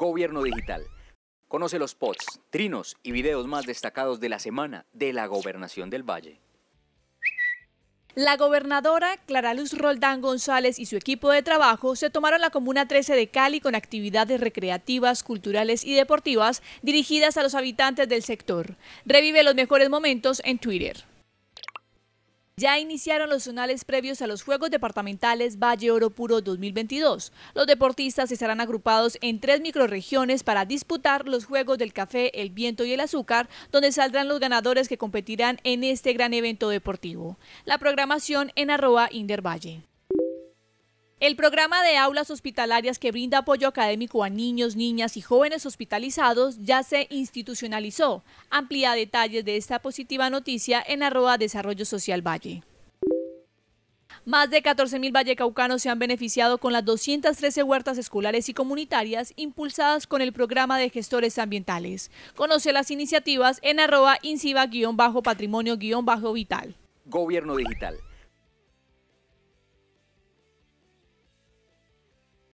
Gobierno Digital. Conoce los spots, trinos y videos más destacados de la semana de la Gobernación del Valle. La gobernadora Clara Luz Roldán González y su equipo de trabajo se tomaron la Comuna 13 de Cali con actividades recreativas, culturales y deportivas dirigidas a los habitantes del sector. Revive los mejores momentos en Twitter ya iniciaron los zonales previos a los Juegos Departamentales Valle Oro Puro 2022. Los deportistas estarán agrupados en tres microrregiones para disputar los Juegos del Café, el Viento y el Azúcar, donde saldrán los ganadores que competirán en este gran evento deportivo. La programación en arroba Indervalle. El programa de aulas hospitalarias que brinda apoyo académico a niños, niñas y jóvenes hospitalizados ya se institucionalizó. Amplía detalles de esta positiva noticia en arroba Desarrollo Social Valle. Más de 14.000 vallecaucanos se han beneficiado con las 213 huertas escolares y comunitarias impulsadas con el programa de gestores ambientales. Conoce las iniciativas en arroba inciba-patrimonio-vital. Gobierno digital.